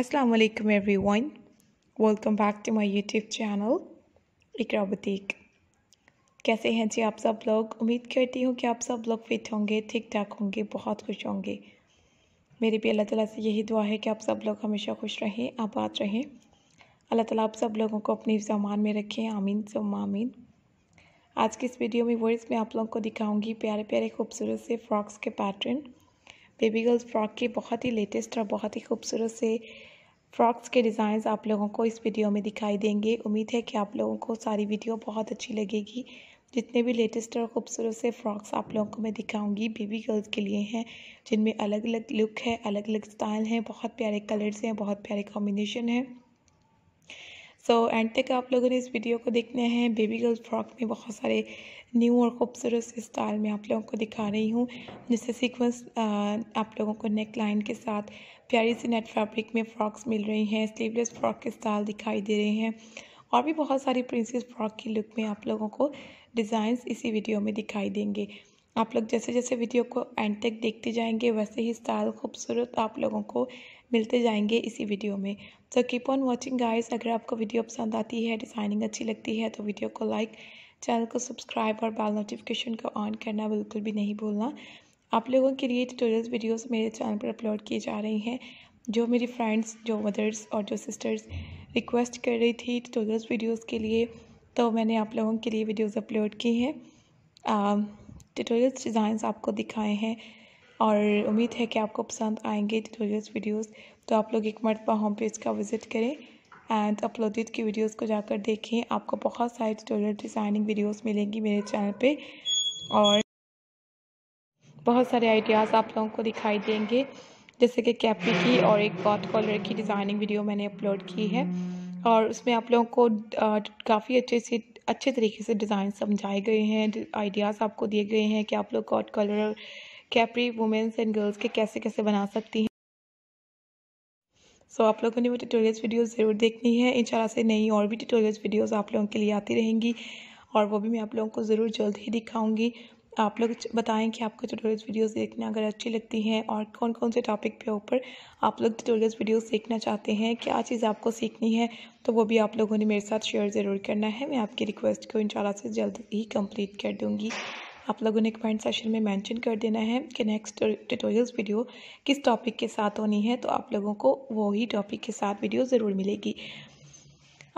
Assalamualaikum everyone. Welcome back to my YouTube channel Iqra boutique कैसे हैं जी आप सब लोग उम्मीद करती हूँ कि आप सब लोग फिट होंगे ठीक ठाक होंगे बहुत खुश होंगे मेरी भी अल्लाह ताला से यही दुआ है कि आप सब लोग हमेशा खुश रहें आबाद रहें अल्लाह ताला आप सब लोगों को अपनी सामान में रखें आमीन सब आमीन आज की इस वीडियो में वर्ड्स में आप लोगों को दिखाऊंगी प्यारे प्यारे खूबसूरत से फ्रॉक्स के पैटर्न बेबी गर्ल्स फ्रॉक के बहुत ही लेटेस्ट और बहुत ही खूबसूरत से फ्रॉक्स के डिज़ाइंस आप लोगों को इस वीडियो में दिखाई देंगे उम्मीद है कि आप लोगों को सारी वीडियो बहुत अच्छी लगेगी जितने भी लेटेस्ट और खूबसूरत से फ्रॉक्स आप लोगों को मैं दिखाऊंगी बेबी गर्ल्स के लिए हैं जिनमें अलग अलग लुक है अलग अलग स्टाइल हैं बहुत प्यारे कलर्स हैं बहुत प्यारे कॉम्बिनेशन हैं सो so, एंड तक आप लोगों ने इस वीडियो को देखना है बेबी गर्ल फ्रॉक में बहुत सारे न्यू और ख़ूबसूरत स्टाइल में आप लोगों को दिखा रही हूँ जिससे सीक्वेंस आप लोगों को नेक लाइन के साथ प्यारी सी नेट फैब्रिक में फ़्रॉक्स मिल रही हैं स्लीवलेस फ्रॉक के स्टाइल दिखाई दे रहे हैं और भी बहुत सारी प्रिंसेस फ्रॉक की लुक में आप लोगों को डिज़ाइंस इसी वीडियो में दिखाई देंगे आप लोग जैसे जैसे वीडियो को एंड तक देखते जाएंगे वैसे ही स्टाइल खूबसूरत आप लोगों को मिलते जाएंगे इसी वीडियो में so keep on watching guys अगर आपको वीडियो पसंद आती है डिज़ाइनिंग अच्छी लगती है तो वीडियो को लाइक चैनल को सब्सक्राइब और बेल नोटिफिकेशन को ऑन करना बिल्कुल भी नहीं भूलना आप लोगों के लिए ट्यूटोरियल्स वीडियोस मेरे चैनल पर अपलोड की जा रही हैं जो मेरी फ्रेंड्स जो मदर्स और जो सिस्टर्स रिक्वेस्ट कर रही थी ट्यूटोरियल्स वीडियोस के लिए तो मैंने आप लोगों के लिए वीडियोस अपलोड की हैं ट्यूटोरियल्स um, डिज़ाइंस आपको दिखाए हैं और उम्मीद है कि आपको पसंद आएंगे ट्यूटोरियल्स वीडियोस तो आप लोग एक मरतबा होम पेज का विज़िट करें एंड अपलोडेड की वीडियोस को जाकर देखें आपको बहुत सारे ट्यूटोरियल डिज़ाइनिंग वीडियोस मिलेंगी मेरे चैनल पे और बहुत सारे आइडियाज़ आप लोगों को दिखाई देंगे जैसे कि कैपी की और एक गॉथ कॉलर की डिज़ाइनिंग वीडियो मैंने अपलोड की है और उसमें आप लोगों को काफ़ी अच्छे से अच्छे तरीके से डिज़ाइन समझाए गए हैं आइडियाज़ आपको दिए गए हैं कि आप लोग कॉट colour capri women's and girls के कैसे कैसे बना सकती हैं सो so, आप लोगों ने वो ट्यूटोरियल्स वीडियोस ज़रूर देखनी है इन से नई और भी ट्यूटोरियल्स वीडियोस आप लोगों के लिए आती रहेंगी और वो भी मैं आप लोगों को ज़रूर जल्द ही दिखाऊंगी आप लोग बताएं कि आपको ट्यूटोरियल्स वीडियोस देखना अगर अच्छी लगती हैं और कौन कौन से टॉपिक पे ऊपर आप लोग ट्यूटोरियल्स वीडियोज़ देखना चाहते हैं क्या चीज़ आपको सीखनी है तो वो भी आप लोगों ने मेरे साथ शेयर ज़रूर करना है मैं आपकी रिक्वेस्ट को इन से जल्द ही कम्प्लीट कर दूँगी आप लोगों ने कमेंट सेशन में मेंशन कर देना है कि नेक्स्ट ट्यूटोरियल्स वीडियो किस टॉपिक के साथ होनी है तो आप लोगों को वही टॉपिक के साथ वीडियो ज़रूर मिलेगी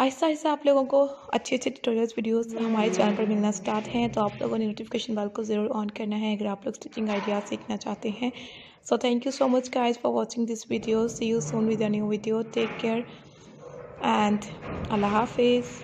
आहिस्ता आहिस्ता आप लोगों को अच्छे अच्छे ट्यूटोरियल्स वीडियोस हमारे चैनल पर मिलना स्टार्ट हैं तो आप लोगों ने नोटिफिकेशन बेल को ज़रूर ऑन करना है अगर आप लोग स्टिचिंग आइडियाज़ सीखना चाहते हैं so thank you so much guys for watching this video see you soon with a new video take care and Allah हाफिज़